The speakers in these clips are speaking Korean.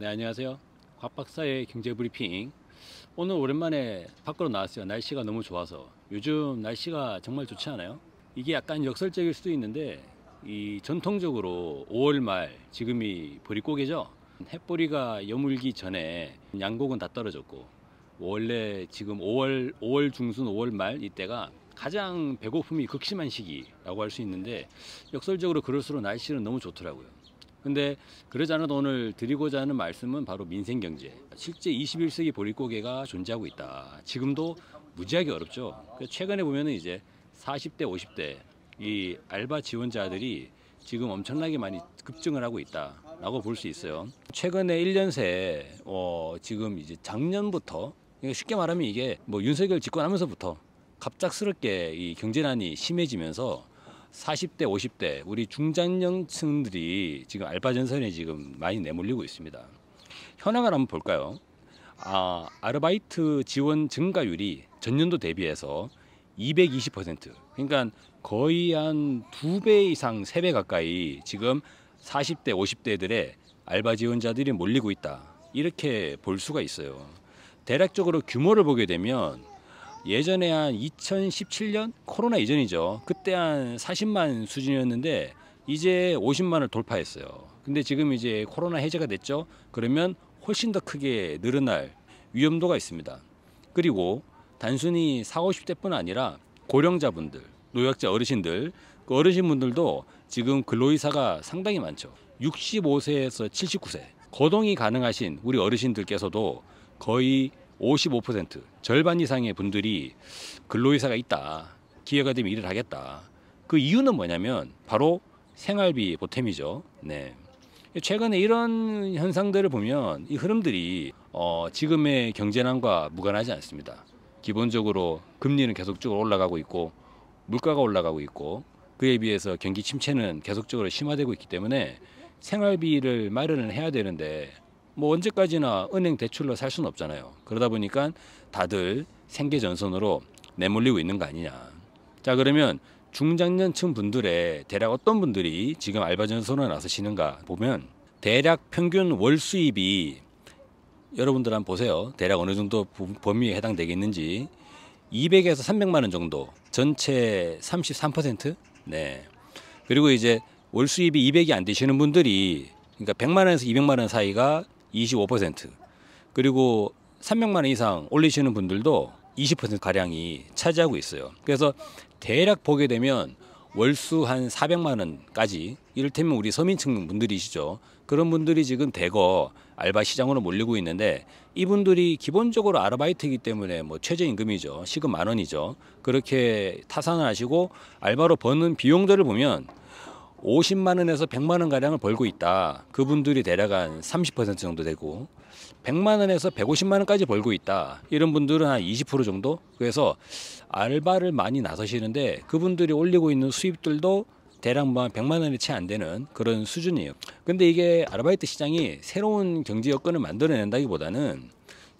네 안녕하세요 곽박사의 경제브리핑 오늘 오랜만에 밖으로 나왔어요 날씨가 너무 좋아서 요즘 날씨가 정말 좋지 않아요? 이게 약간 역설적일 수도 있는데 이 전통적으로 5월 말 지금이 보릿고개죠 햇보리가 여물기 전에 양곡은 다 떨어졌고 원래 지금 5월 5월 중순 5월 말 이때가 가장 배고픔이 극심한 시기라고 할 수 있는데 역설적으로 그럴수록 날씨는 너무 좋더라고요 근데 그러지 않아도 오늘 드리고자 하는 말씀은 바로 민생 경제. 실제 21세기 보릿고개가 존재하고 있다. 지금도 무지하게 어렵죠. 그 최근에 보면은 이제 40대, 50대 이 알바 지원자들이 지금 엄청나게 많이 급증을 하고 있다라고 볼 수 있어요. 최근에 1년 새 어, 지금 이제 작년부터 그러니까 쉽게 말하면 이게 뭐 윤석열 집권하면서부터 갑작스럽게 이 경제난이 심해지면서 40대, 50대 우리 중장년층들이 지금 알바 전선에 지금 많이 내몰리고 있습니다. 현황을 한번 볼까요? 아, 아르바이트 지원 증가율이 전년도 대비해서 220% 그러니까 거의 한 두 배 이상 세 배 가까이 지금 40대, 50대들의 알바 지원자들이 몰리고 있다. 이렇게 볼 수가 있어요. 대략적으로 규모를 보게 되면 예전에 한 2017년 코로나 이전이죠. 그때 한 40만 수준이었는데 이제 50만을 돌파했어요. 근데 지금 이제 코로나 해제가 됐죠. 그러면 훨씬 더 크게 늘어날 위험도가 있습니다. 그리고 단순히 40, 50대뿐 아니라 고령자분들, 노약자 어르신들, 그 어르신분들도 지금 근로의사가 상당히 많죠. 65세에서 79세, 거동이 가능하신 우리 어르신들께서도 거의 55% 절반 이상의 분들이 근로의사가 있다. 기회가 되면 일을 하겠다. 그 이유는 뭐냐면 바로 생활비 보탬이죠. 네. 최근에 이런 현상들을 보면 이 흐름들이 어, 지금의 경제난과 무관하지 않습니다. 기본적으로 금리는 계속적으로 올라가고 있고 물가가 올라가고 있고 그에 비해서 경기 침체는 계속적으로 심화되고 있기 때문에 생활비를 마련을 해야 되는데 뭐 언제까지나 은행 대출로 살 수는 없잖아요. 그러다 보니까 다들 생계 전선으로 내몰리고 있는 거 아니냐. 자 그러면 중장년층 분들의 대략 어떤 분들이 지금 알바 전선으로 나서시는가 보면 대략 평균 월 수입이 여러분들 한번 보세요. 대략 어느 정도 범위에 해당되겠는지 200에서 300만 원 정도 전체 33% 네. 그리고 이제 월 수입이 200이 안 되시는 분들이 그러니까 100만 원에서 200만 원 사이가 25% 그리고 3명만 이상 올리시는 분들도 20% 가량이 차지하고 있어요. 그래서 대략 보게 되면 월수 한 400만 원까지 이를테면 우리 서민층 분들이시죠. 그런 분들이 지금 대거 알바 시장으로 몰리고 있는데 이분들이 기본적으로 아르바이트이기 때문에 뭐 최저임금이죠. 시급 만 원이죠. 그렇게 타산을 하시고 알바로 버는 비용들을 보면 50만 원에서 100만 원 가량을 벌고 있다. 그분들이 대략 한 30% 정도 되고 100만 원에서 150만 원까지 벌고 있다. 이런 분들은 한 20% 정도. 그래서 알바를 많이 나서시는데 그분들이 올리고 있는 수입들도 대략 뭐 100만 원이 채 안 되는 그런 수준이에요. 근데 이게 아르바이트 시장이 새로운 경제 여건을 만들어낸다기보다는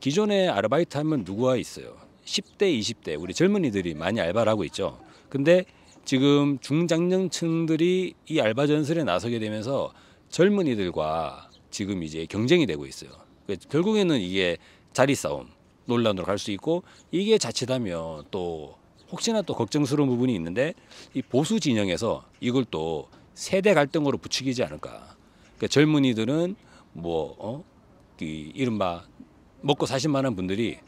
기존의 아르바이트 하면 누구와 있어요? 10대, 20대 우리 젊은이들이 많이 알바를 하고 있죠. 근데 지금 중장년층들이 이 알바 전설에 나서게 되면서 젊은이들과 지금 이제 경쟁이 되고 있어요. 그 결국에는 이게 자리 싸움 논란으로 갈 수 있고 이게 자칫하면 또 혹시나 또 걱정스러운 부분이 있는데 이 보수 진영에서 이걸 또 세대 갈등으로 부추기지 않을까. 그러니까 젊은이들은 뭐 어? 이 이른바 먹고 사실 만한 분들이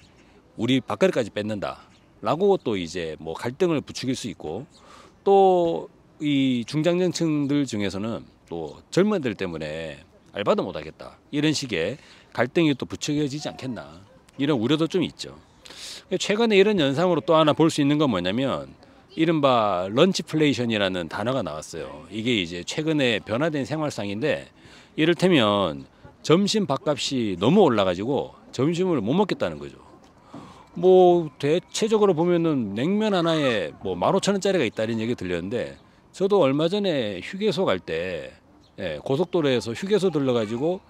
우리 밥그릇까지 뺏는다라고 또 이제 뭐 갈등을 부추길 수 있고 또이 중장년층들 중에서는 또 젊은 애들 때문에 알바도 못하겠다 이런 식의 갈등이 또 부추겨지지 않겠나 이런 우려도 좀 있죠. 최근에 이런 현상으로 또 하나 볼 수 있는 건 뭐냐면 이른바 런치플레이션이라는 단어가 나왔어요. 이게 이제 최근에 변화된 생활상인데 이를테면 점심 밥값이 너무 올라가지고 점심을 못 먹겠다는 거죠. 뭐 대체적으로 보면은 냉면 하나에 뭐 15,000원짜리가 있다는 얘기 들렸는데 저도 얼마 전에 휴게소 갈때 예, 고속도로에서 휴게소 들러가지고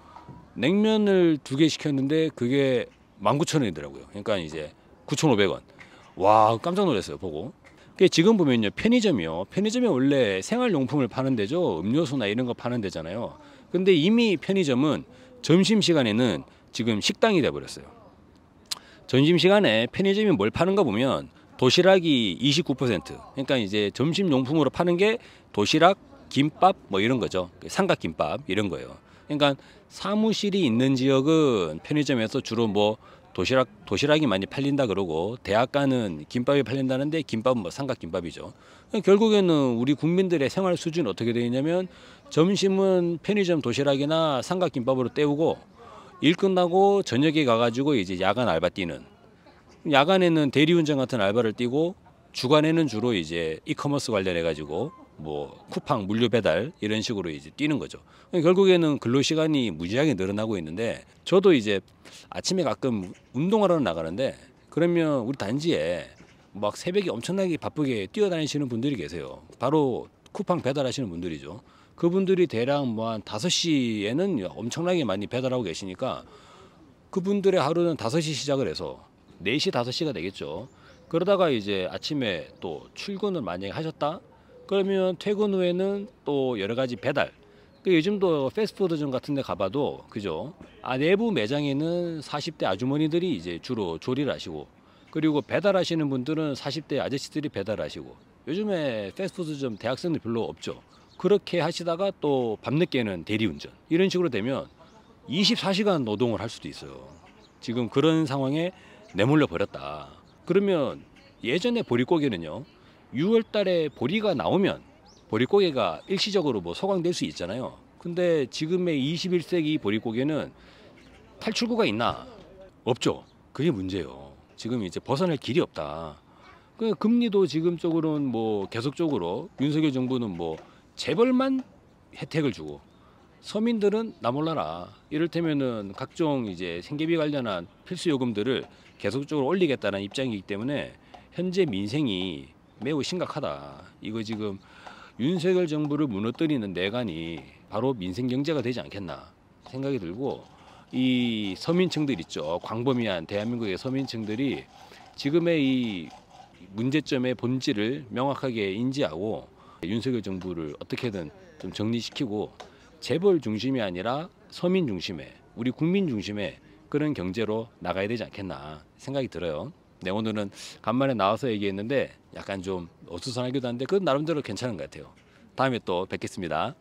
냉면을 두 개 시켰는데 그게 19,000원이더라고요. 그러니까 이제 9,500원. 와, 깜짝 놀랐어요, 보고. 지금 보면요, 편의점이요. 편의점이 원래 생활용품을 파는 데죠. 음료수나 이런 거 파는 데잖아요. 근데 이미 편의점은 점심시간에는 지금 식당이 돼버렸어요. 점심시간에 편의점이 뭘 파는가 보면 도시락이 29% 그러니까 이제 점심용품으로 파는 게 도시락, 김밥 뭐 이런 거죠. 삼각김밥 이런 거예요. 그러니까 사무실이 있는 지역은 편의점에서 주로 뭐 도시락 도시락이 많이 팔린다 그러고 대학가는 김밥이 팔린다는데 김밥은 뭐 삼각김밥이죠. 그러니까 결국에는 우리 국민들의 생활 수준이 어떻게 되어 있냐면 점심은 편의점 도시락이나 삼각김밥으로 때우고 일 끝나고 저녁에 가가지고 이제 야간 알바 뛰는 야간에는 대리운전 같은 알바를 뛰고 주간에는 주로 이제 이커머스 관련해 가지고 뭐 쿠팡 물류 배달 이런 식으로 이제 뛰는 거죠. 그러니까 결국에는 근로 시간이 무지하게 늘어나고 있는데 저도 이제 아침에 가끔 운동하러 나가는데 그러면 우리 단지에 막 새벽에 엄청나게 바쁘게 뛰어다니시는 분들이 계세요. 바로 쿠팡 배달하시는 분들이죠. 그분들이 대략 뭐 한 다섯 시에는 엄청나게 많이 배달하고 계시니까 그분들의 하루는 다섯 시 시작을 해서 네 시 다섯 시가 되겠죠. 그러다가 이제 아침에 또 출근을 만약에 하셨다? 그러면 퇴근 후에는 또 여러 가지 배달. 그 요즘도 패스트푸드점 같은 데 가봐도 그죠? 아 내부 매장에는 40대 아주머니들이 이제 주로 조리를 하시고 그리고 배달하시는 분들은 40대 아저씨들이 배달하시고 요즘에 패스트푸드점 대학생들 별로 없죠. 그렇게 하시다가 또 밤늦게는 대리운전 이런 식으로 되면 24시간 노동을 할 수도 있어요. 지금 그런 상황에 내몰려 버렸다. 그러면 예전에 보릿고개는요. 6월 달에 보리가 나오면 보릿고개가 일시적으로 뭐 소강될 수 있잖아요. 근데 지금의 21세기 보릿고개는 탈출구가 있나? 없죠. 그게 문제예요. 지금 이제 벗어날 길이 없다. 그 금리도 지금 쪽으로는 뭐 계속적으로 윤석열 정부는 뭐 재벌만 혜택을 주고 서민들은 나 몰라라. 이를테면은 각종 이제 생계비 관련한 필수 요금들을 계속적으로 올리겠다는 입장이기 때문에 현재 민생이 매우 심각하다. 이거 지금 윤석열 정부를 무너뜨리는 내관이 바로 민생 경제가 되지 않겠나 생각이 들고 이 서민층들 있죠. 광범위한 대한민국의 서민층들이 지금의 이 문제점의 본질을 명확하게 인지하고 윤석열 정부를 어떻게든 좀 정리시키고 재벌 중심이 아니라 서민 중심의 우리 국민 중심의 그런 경제로 나가야 되지 않겠나 생각이 들어요. 네, 오늘은 간만에 나와서 얘기했는데 약간 좀 어수선하기도 한데 그건 나름대로 괜찮은 것 같아요. 다음에 또 뵙겠습니다.